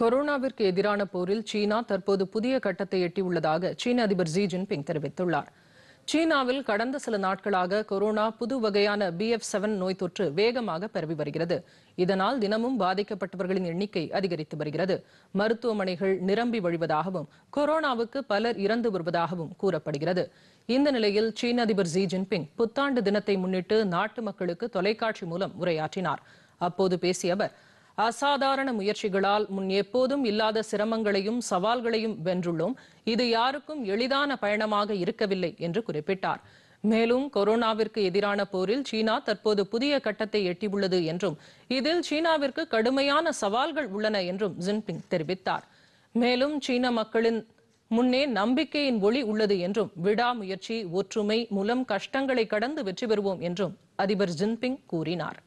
கொரோனாவிற்கு எதிரான போரில் சீனா தற்போது புதிய கட்டத்தை எட்டியுள்ளதாக சீன அதிபர் ஜி ஜின்பிங் தெரிவித்துள்ளார் சீனாவில் கடந்த சில நாட்களாக கொரோனா புது வகையான பி எஃப் செவன் நோய் தொற்று வேகமாக பரவி வருகிறது இதனால் தினமும் பாதிக்கப்பட்டவர்களின் எண்ணிக்கை அதிகரித்து வருகிறது மருத்துவமனைகள் நிரம்பி வழிவதாகவும் கொரோனாவுக்கு பலர் இறந்து வருவதாகவும் கூறப்படுகிறது இந்த நிலையில் சீன அதிபர் ஜி ஜின்பிங் புத்தாண்டு தினத்தை முன்னிட்டு நாட்டு மக்களுக்கு தொலைக்காட்சி மூலம் உரையாற்றினார் அப்போது பேசிய அவர் அசாதாரண முயற்சிகளால் முன் எப்போதும் இல்லாத சிரமங்களையும் சவால்களையும் வென்றுள்ளோம் இது யாருக்கும் எளிதான பயணமாக இருக்கவில்லை என்று குறிப்பிட்டார் மேலும் கொரோனாவிற்கு எதிரான போரில் சீனா தற்போது புதிய கட்டத்தை எட்டியுள்ளது என்றும் இதில் சீனாவிற்கு கடுமையான சவால்கள் உள்ளன என்றும் ஜின்பிங் தெரிவித்தார் மேலும் சீன மக்களின் முன்னே நம்பிக்கையின் ஒளி உள்ளது என்றும் விடாமுயற்சி ஒற்றுமை மூலம் கஷ்டங்களை கடந்து வெற்றி பெறுவோம் என்றும் அதிபர் ஜின்பிங் கூறினார்